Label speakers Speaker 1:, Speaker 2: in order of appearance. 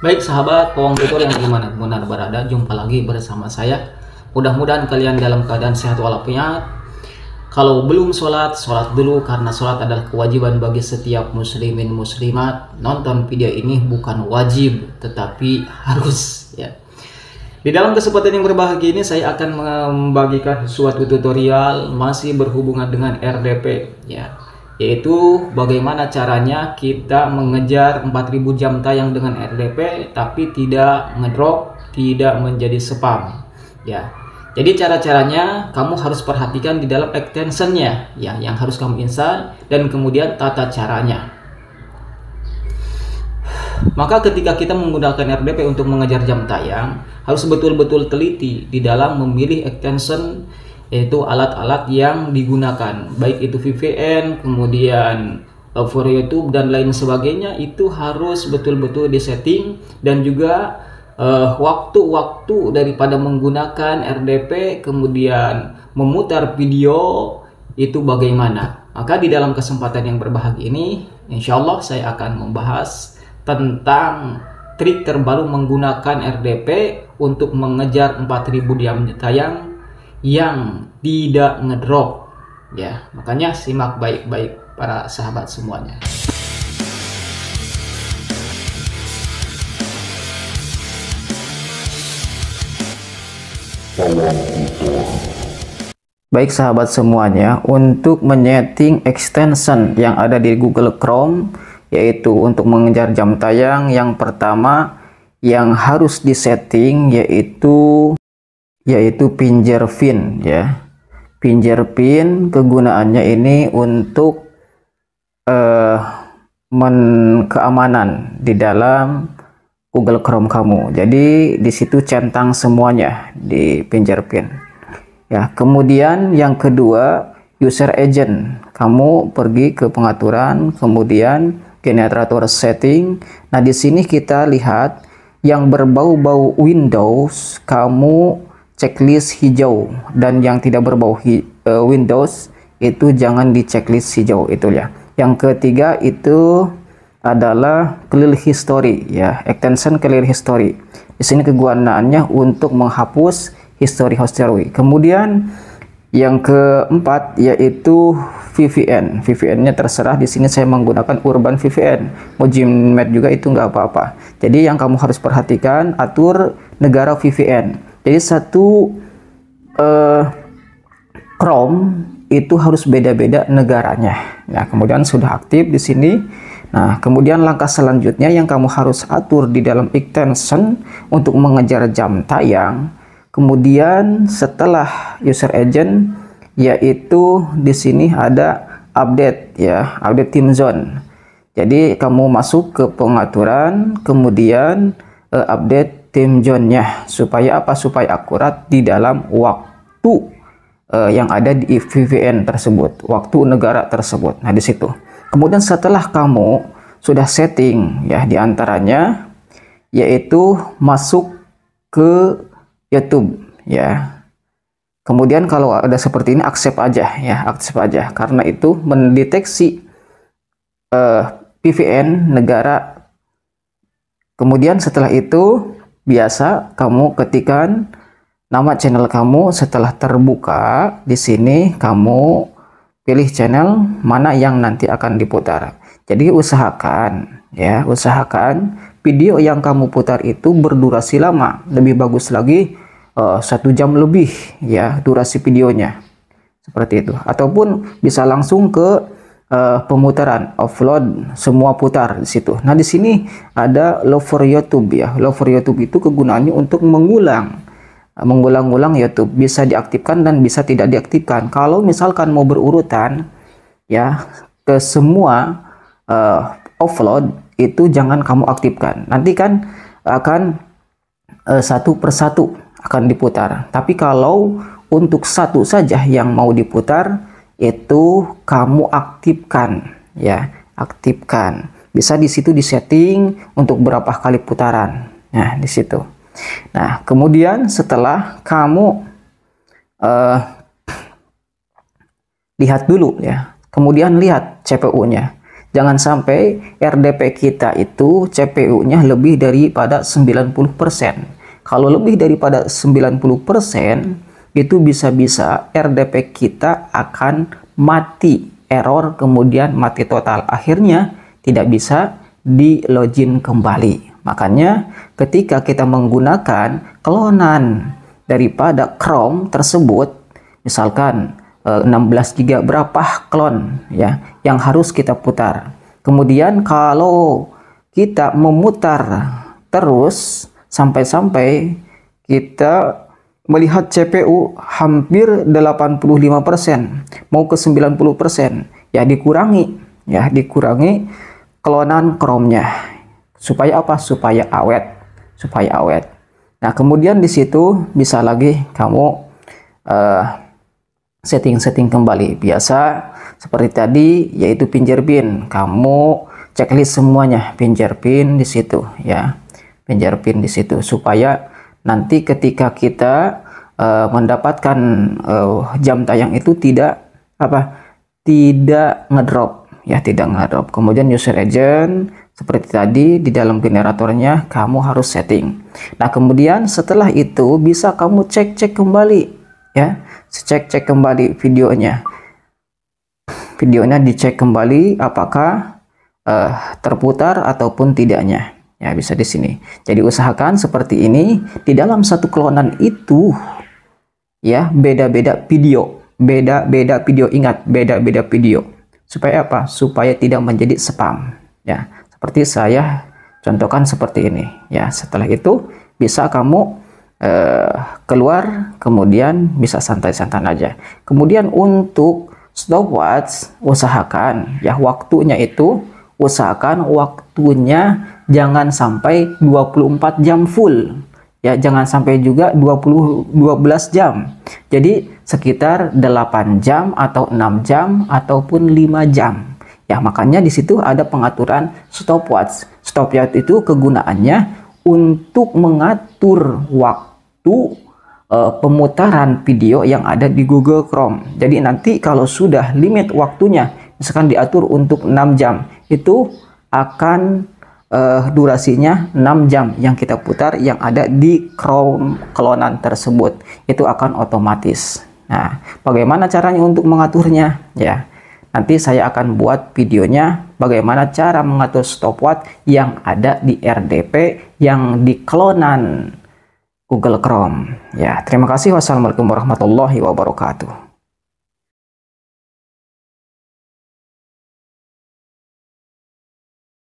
Speaker 1: Baik sahabat pawang tutor yang gimana benar berada, jumpa lagi bersama saya. Mudah-mudahan kalian dalam keadaan sehat walafiat. Kalau belum sholat, sholat dulu karena sholat adalah kewajiban bagi setiap muslimin muslimat. Nonton video ini bukan wajib, tetapi harus. Ya. Di dalam kesempatan yang berbahagia ini saya akan membagikan suatu tutorial masih berhubungan dengan RDP. Ya, yaitu bagaimana caranya kita mengejar 4000 jam tayang dengan RDP tapi tidak ngedrop, tidak menjadi spam. Ya. Jadi cara-caranya kamu harus perhatikan di dalam extensionnya ya yang harus kamu install dan kemudian tata caranya. Maka ketika kita menggunakan RDP untuk mengejar jam tayang, harus betul-betul teliti di dalam memilih extension yaitu alat-alat yang digunakan baik itu VPN kemudian uh, for YouTube dan lain sebagainya itu harus betul-betul disetting dan juga uh, waktu-waktu uh, daripada menggunakan RDP kemudian memutar video itu bagaimana maka di dalam kesempatan yang berbahagia ini insya Allah saya akan membahas tentang trik terbaru menggunakan RDP untuk mengejar 4000 diam tayang yang tidak ngedrop ya makanya simak baik-baik para sahabat semuanya Baik sahabat semuanya, untuk menyeting extension yang ada di Google Chrome, yaitu untuk mengejar jam tayang yang pertama yang harus disetting yaitu yaitu pinjer pin ya. Pinjer pin kegunaannya ini untuk eh, men keamanan di dalam Google Chrome kamu. Jadi di situ centang semuanya di pinjer pin. Ya, kemudian yang kedua user agent. Kamu pergi ke pengaturan, kemudian generator setting. Nah, di sini kita lihat yang berbau-bau Windows, kamu checklist hijau dan yang tidak berbau uh, Windows itu jangan di checklist hijau itu ya. Yang ketiga itu adalah clear history ya, extension clear history. Di sini kegunaannya untuk menghapus history history. Kemudian yang keempat yaitu VPN. VPN-nya terserah di sini saya menggunakan Urban VPN. Mau juga itu nggak apa-apa. Jadi yang kamu harus perhatikan atur negara VPN jadi satu uh, Chrome itu harus beda-beda negaranya nah kemudian sudah aktif di sini Nah, kemudian langkah selanjutnya yang kamu harus atur di dalam extension untuk mengejar jam tayang. Kemudian setelah user agent yaitu di sini ada update ya, update time zone. Jadi kamu masuk ke pengaturan, kemudian uh, update tim Johnnya supaya apa supaya akurat di dalam waktu uh, yang ada di VPN tersebut waktu negara tersebut nah di situ kemudian setelah kamu sudah setting ya diantaranya yaitu masuk ke YouTube ya kemudian kalau ada seperti ini accept aja ya accept aja karena itu mendeteksi uh, eh, PVN negara kemudian setelah itu biasa kamu ketikkan nama channel kamu setelah terbuka di sini kamu pilih channel mana yang nanti akan diputar jadi usahakan ya usahakan video yang kamu putar itu berdurasi lama lebih bagus lagi eh, satu jam lebih ya durasi videonya seperti itu ataupun bisa langsung ke uh, pemutaran offload semua putar di situ. Nah, di sini ada low for YouTube ya. Low for YouTube itu kegunaannya untuk mengulang eh, mengulang-ulang YouTube bisa diaktifkan dan bisa tidak diaktifkan. Kalau misalkan mau berurutan ya ke semua uh, offload itu jangan kamu aktifkan. Nanti kan akan uh, satu persatu akan diputar. Tapi kalau untuk satu saja yang mau diputar itu kamu aktifkan ya aktifkan bisa di situ disetting untuk berapa kali putaran nah di situ nah kemudian setelah kamu uh, lihat dulu ya kemudian lihat CPU-nya jangan sampai RDP kita itu CPU-nya lebih daripada 90% kalau lebih daripada 90% itu bisa-bisa RDP kita akan mati error kemudian mati total akhirnya tidak bisa di login kembali makanya ketika kita menggunakan klonan daripada Chrome tersebut misalkan 16 eh, GB berapa klon ya yang harus kita putar kemudian kalau kita memutar terus sampai-sampai kita melihat CPU hampir 85%, mau ke 90%, ya dikurangi, ya dikurangi kelonan Chrome-nya. Supaya apa? Supaya awet, supaya awet. Nah, kemudian di situ bisa lagi kamu eh, setting-setting uh, kembali. Biasa seperti tadi yaitu pinjer pin. Kamu checklist semuanya pinjer pin di situ ya. Pinjer pin di situ supaya nanti ketika kita uh, mendapatkan uh, jam tayang itu tidak apa tidak ngedrop ya tidak ngedrop kemudian user agent seperti tadi di dalam generatornya kamu harus setting nah kemudian setelah itu bisa kamu cek-cek kembali ya cek-cek kembali videonya videonya dicek kembali apakah uh, terputar ataupun tidaknya Ya, bisa di sini. Jadi usahakan seperti ini di dalam satu klonan itu ya, beda-beda video, beda-beda video ingat, beda-beda video. Supaya apa? Supaya tidak menjadi spam. Ya, seperti saya contohkan seperti ini. Ya, setelah itu bisa kamu eh, keluar kemudian bisa santai-santai aja. Kemudian untuk stopwatch usahakan ya waktunya itu usahakan waktunya jangan sampai 24 jam full. Ya, jangan sampai juga 20 12 jam. Jadi sekitar 8 jam atau 6 jam ataupun 5 jam. Ya, makanya di situ ada pengaturan stopwatch. Stopwatch itu kegunaannya untuk mengatur waktu uh, pemutaran video yang ada di Google Chrome. Jadi nanti kalau sudah limit waktunya, misalkan diatur untuk 6 jam, itu akan uh, durasinya 6 jam yang kita putar yang ada di Chrome kelonan tersebut itu akan otomatis. Nah, bagaimana caranya untuk mengaturnya? Ya, nanti saya akan buat videonya bagaimana cara mengatur stopwatch yang ada di RDP yang di klonan Google Chrome. Ya, terima kasih. Wassalamualaikum warahmatullahi wabarakatuh.